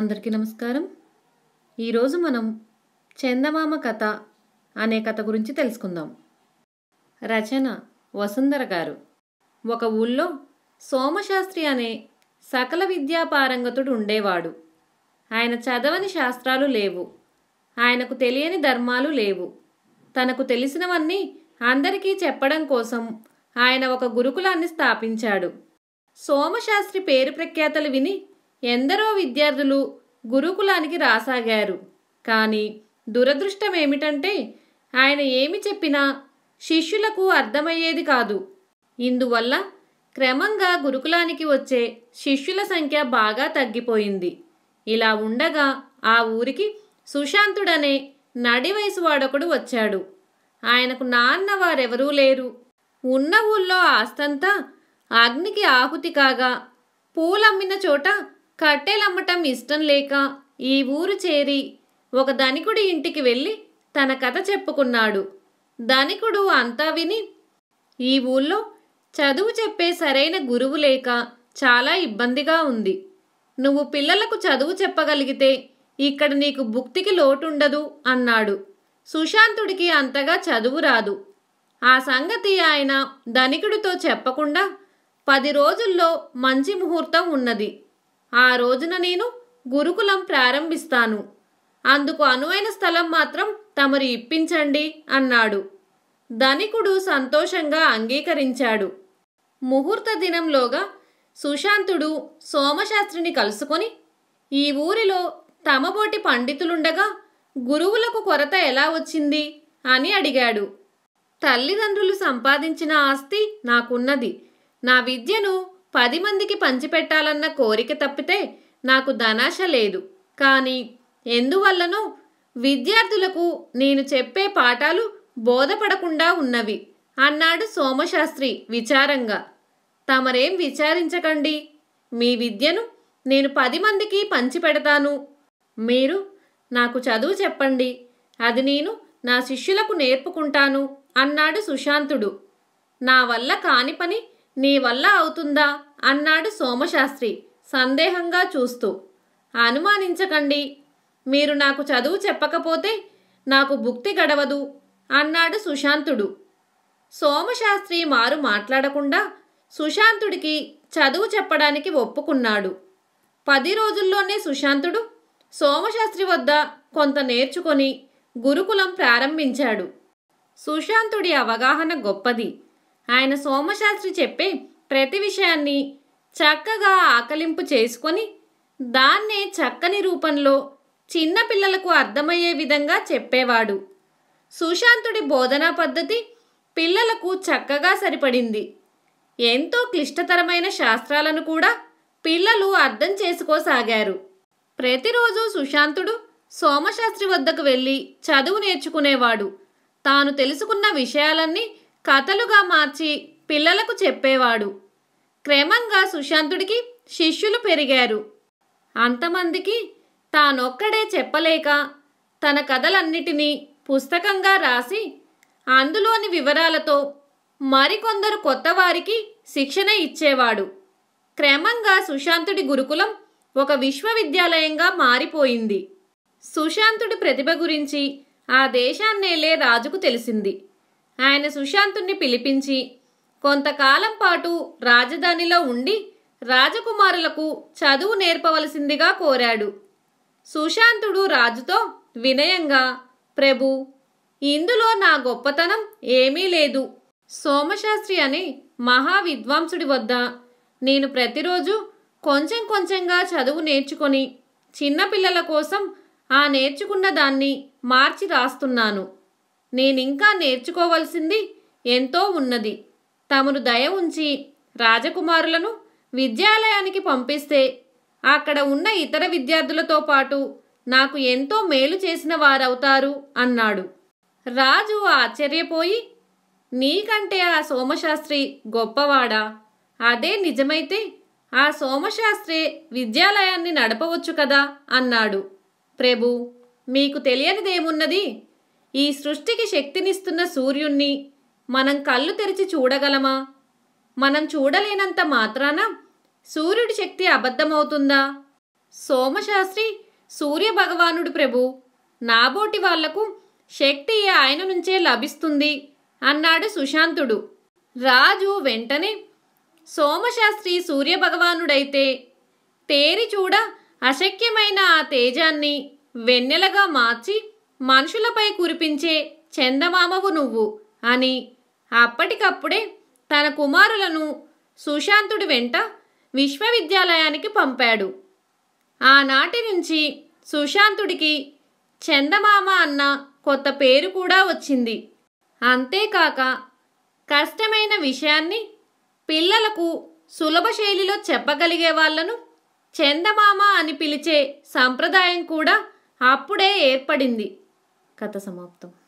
అందరికీ నమస్కారం ఈరోజు మనం చందమామ కథ అనే కథ గురించి తెలుసుకుందాం రచన వసుంధర గారు ఒక ఊళ్ళో సోమశాస్త్రి అనే సకల విద్యా పారంగతుడు ఉండేవాడు ఆయన చదవని శాస్త్రాలు లేవు ఆయనకు తెలియని ధర్మాలు లేవు తనకు తెలిసినవన్నీ అందరికీ చెప్పడం కోసం ఆయన ఒక గురుకులాన్ని స్థాపించాడు సోమశాస్త్రి పేరు ప్రఖ్యాతలు విని ఎందరో విద్యార్థులు గురుకులానికి రాసాగారు కానీ దురదృష్టం ఏమిటంటే ఆయన ఏమి చెప్పినా శిష్యులకు అర్థమయ్యేది కాదు ఇందువల్ల క్రమంగా గురుకులానికి వచ్చే శిష్యుల సంఖ్య బాగా తగ్గిపోయింది ఇలా ఉండగా ఆ ఊరికి సుశాంతుడనే నడి వయసు వాడొకడు వచ్చాడు ఆయనకు నాన్న వారెవరూ లేరు ఉన్న ఊళ్ళో ఆస్తంతా అగ్నికి ఆహుతి కాగా పూలమ్మిన చోట కట్టెలమ్మటం ఇష్టం లేక ఈ ఊరు చేరి ఒక ధనికుడి ఇంటికి వెళ్ళి తన కథ చెప్పుకున్నాడు ధనికుడు అంతా విని ఈ ఊళ్ళో చదువు చెప్పే సరైన గురువు లేక చాలా ఇబ్బందిగా ఉంది నువ్వు పిల్లలకు చదువు చెప్పగలిగితే ఇక్కడ నీకు భుక్తికి లోటుండదు అన్నాడు సుశాంతుడికి అంతగా చదువు రాదు ఆ సంగతి ఆయన ధనికుడితో చెప్పకుండా పది రోజుల్లో మంచి ముహూర్తం ఉన్నది ఆ రోజున నేను గురుకులం ప్రారంభిస్తాను అందుకు అనువైన స్థలం మాత్రం తమరు ఇప్పించండి అన్నాడు ధనికుడు సంతోషంగా అంగీకరించాడు ముహూర్త దినంలోగా సుశాంతుడు సోమశాస్త్రిని కలుసుకొని ఈ ఊరిలో తమబోటి పండితులుండగా గురువులకు కొరత ఎలా వచ్చింది అని అడిగాడు తల్లిదండ్రులు సంపాదించిన ఆస్తి నాకున్నది నా విద్యను పది మందికి పంచిపెట్టాలన్న కోరిక తప్పితే నాకు ధనాశ లేదు కానీ ఎందువల్లనో విద్యార్థులకు నేను చెప్పే పాఠాలు బోధపడకుండా ఉన్నవి అన్నాడు సోమశాస్త్రి విచారంగా తమరేం విచారించకండి మీ విద్యను నేను పది మందికి పంచిపెడతాను మీరు నాకు చదువు చెప్పండి అది నేను నా శిష్యులకు నేర్పుకుంటాను అన్నాడు సుశాంతుడు నా వల్ల కాని పని నీ వల్ల అవుతుందా అన్నాడు సోమశాస్త్రి సందేహంగా చూస్తూ అనుమానించకండి మీరు నాకు చదువు చెప్పకపోతే నాకు భుక్తి గడవదు అన్నాడు సుశాంతుడు సోమశాస్త్రి మారు మాట్లాడకుండా సుశాంతుడికి చదువు చెప్పడానికి ఒప్పుకున్నాడు పది రోజుల్లోనే సుశాంతుడు సోమశాస్త్రి వద్ద కొంత నేర్చుకొని గురుకులం ప్రారంభించాడు సుశాంతుడి అవగాహన గొప్పది ఆయన సోమశాస్త్రి చెప్పే ప్రతి విషయాన్ని చక్కగా ఆకలింపు చేసుకొని దాన్నే చక్కని రూపంలో చిన్నపిల్లలకు అర్థమయ్యే విధంగా చెప్పేవాడు సుశాంతుడి బోధనా పద్ధతి పిల్లలకు చక్కగా సరిపడింది ఎంతో క్లిష్టతరమైన శాస్త్రాలను కూడా పిల్లలు అర్థం చేసుకోసాగారు ప్రతిరోజు సుశాంతుడు సోమశాస్త్రి వద్దకు వెళ్ళి చదువు నేర్చుకునేవాడు తాను తెలుసుకున్న విషయాలన్నీ కథలుగా మార్చి పిల్లలకు చెప్పేవాడు క్రమంగా సుశాంతుడికి శిష్యులు పెరిగారు అంతమందికి తానొక్కడే చెప్పలేక తన కథలన్నిటినీ పుస్తకంగా రాసి అందులోని వివరాలతో మరికొందరు కొత్తవారికి శిక్షణ ఇచ్చేవాడు క్రమంగా సుశాంతుడి గురుకులం ఒక విశ్వవిద్యాలయంగా మారిపోయింది సుశాంతుడి ప్రతిభ గురించి ఆ దేశాన్నేలే రాజుకు తెలిసింది ఆయన సుశాంతుణ్ణి పిలిపించి కొంతకాలం పాటు రాజధానిలో ఉండి రాజకుమారులకు చదువు నేర్పవలసిందిగా కోరాడు సుశాంతుడు రాజుతో వినయంగా ప్రభు ఇందులో నా గొప్పతనం ఏమీ లేదు సోమశాస్త్రి అనే మహావిద్వాంసుడి వద్ద నేను ప్రతిరోజు కొంచెం కొంచెంగా చదువు నేర్చుకొని చిన్నపిల్లల కోసం ఆ నేర్చుకున్న దాన్ని మార్చి రాస్తున్నాను నేనింకా నేర్చుకోవలసింది ఎంతో ఉన్నది తమను దయ ఉంచి రాజకుమారులను విద్యాలయానికి పంపిస్తే అక్కడ ఉన్న ఇతర విద్యార్థులతో పాటు నాకు ఎంతో మేలు చేసిన వారవుతారు అన్నాడు రాజు ఆశ్చర్యపోయి నీకంటే ఆ సోమశాస్త్రి గొప్పవాడా అదే నిజమైతే ఆ సోమశాస్త్రి విద్యాలయాన్ని నడపవచ్చు కదా అన్నాడు ప్రభు మీకు తెలియనిదేమున్నది ఈ సృష్టికి శక్తినిస్తున్న సూర్యుణ్ణి మనం కళ్ళు తెరిచి చూడగలమా మనం చూడలేనంత మాత్రాన సూర్యుడి శక్తి అబద్ధమవుతుందా సోమశాస్త్రి సూర్య భగవానుడు ప్రభు నాబోటి వాళ్లకు శక్తి ఆయన నుంచే లభిస్తుంది అన్నాడు సుశాంతుడు రాజు వెంటనే సోమశాస్త్రి సూర్యభగవానుడైతే తేరి చూడ అశక్యమైన ఆ తేజాన్ని వెన్నెలగా మార్చి మనుషులపై కురిపించే చందమామవు నువ్వు అని అప్పటికప్పుడే తన కుమారులను సుశాంతుడి వెంట విశ్వవిద్యాలయానికి పంపాడు ఆనాటి నుంచి సుశాంతుడికి చందమామ అన్న కొత్త పేరు కూడా వచ్చింది అంతేకాక కష్టమైన విషయాన్ని పిల్లలకు సులభ శైలిలో చెప్పగలిగే వాళ్లను చందమామ అని పిలిచే సంప్రదాయం కూడా అప్పుడే ఏర్పడింది कथा समाप्तम्